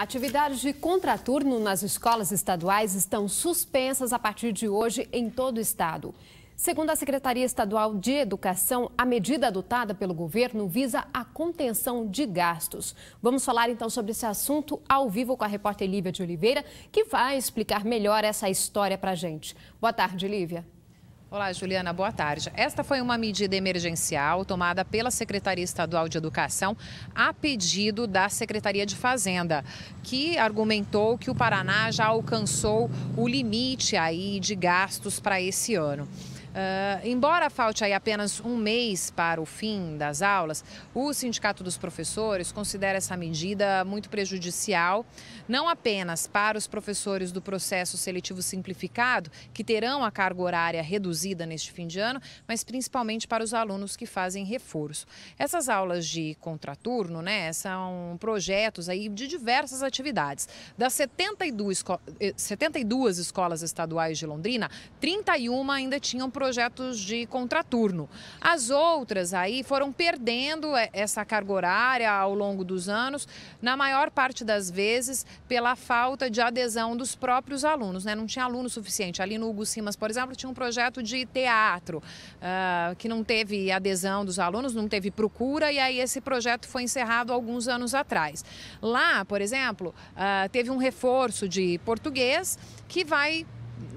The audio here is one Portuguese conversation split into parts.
Atividades de contraturno nas escolas estaduais estão suspensas a partir de hoje em todo o estado. Segundo a Secretaria Estadual de Educação, a medida adotada pelo governo visa a contenção de gastos. Vamos falar então sobre esse assunto ao vivo com a repórter Lívia de Oliveira, que vai explicar melhor essa história para a gente. Boa tarde, Lívia. Olá, Juliana, boa tarde. Esta foi uma medida emergencial tomada pela Secretaria Estadual de Educação a pedido da Secretaria de Fazenda, que argumentou que o Paraná já alcançou o limite aí de gastos para esse ano. Ah, embora falte aí apenas um mês para o fim das aulas, o Sindicato dos Professores considera essa medida muito prejudicial, não apenas para os professores do processo seletivo simplificado, que terão a carga horária reduzida neste fim de ano, mas principalmente para os alunos que fazem reforço. Essas aulas de contraturno, né, são projetos aí de diversas atividades. Das 72, 72 eh, escolas estaduais de Londrina, 31 ainda tinham projetos de contraturno. As outras aí foram perdendo é, essa carga horária ao longo dos anos, na maior parte das vezes pela falta de adesão dos próprios alunos. Né? Não tinha aluno suficiente. Ali no Hugo Simas, por exemplo, tinha um projeto de teatro uh, que não teve adesão dos alunos, não teve procura e aí esse projeto foi encerrado alguns anos atrás. Lá, por exemplo, uh, teve um reforço de português que vai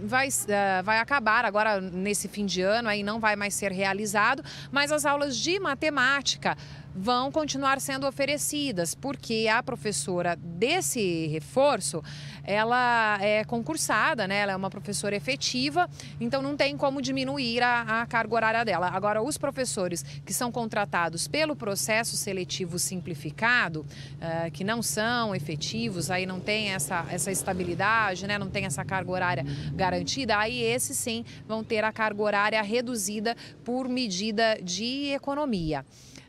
vai, uh, vai acabar agora nesse fim de ano, aí não vai mais ser realizado, mas as aulas de matemática vão continuar sendo oferecidas, porque a professora desse reforço, ela é concursada, né? Ela é uma professora efetiva, então não tem como diminuir a, a carga horária dela. Agora, os professores que são contratados pelo processo seletivo simplificado, eh, que não são efetivos, aí não tem essa, essa estabilidade, né? Não tem essa carga horária garantida, aí esses sim vão ter a carga horária reduzida por medida de economia.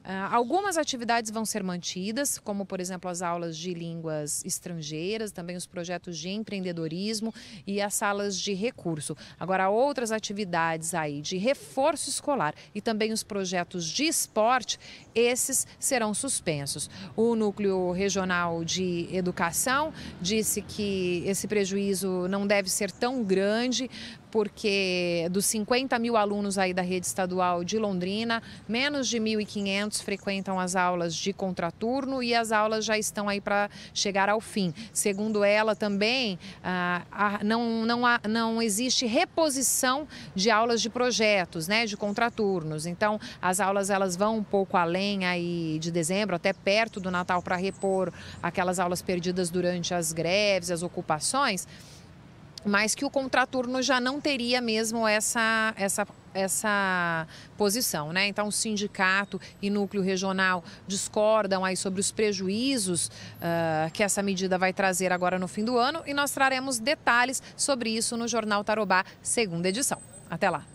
Ah, algumas atividades vão ser mantidas, como, por exemplo, as aulas de línguas estrangeiras, também os projetos de empreendedorismo e as salas de recurso. Agora, outras atividades aí de reforço escolar e também os projetos de esporte, esses serão suspensos. O Núcleo Regional de Educação disse que esse prejuízo não deve ser tão grande, porque dos 50 mil alunos aí da rede estadual de Londrina, menos de 1.500 frequentam as aulas de contraturno e as aulas já estão aí para chegar ao fim. Segundo ela, também ah, não, não, há, não existe reposição de aulas de projetos, né, de contraturnos. Então, as aulas elas vão um pouco além aí de dezembro, até perto do Natal, para repor aquelas aulas perdidas durante as greves, as ocupações mas que o contraturno já não teria mesmo essa, essa, essa posição. Né? Então, o sindicato e núcleo regional discordam aí sobre os prejuízos uh, que essa medida vai trazer agora no fim do ano e nós traremos detalhes sobre isso no Jornal Tarobá, segunda edição. Até lá!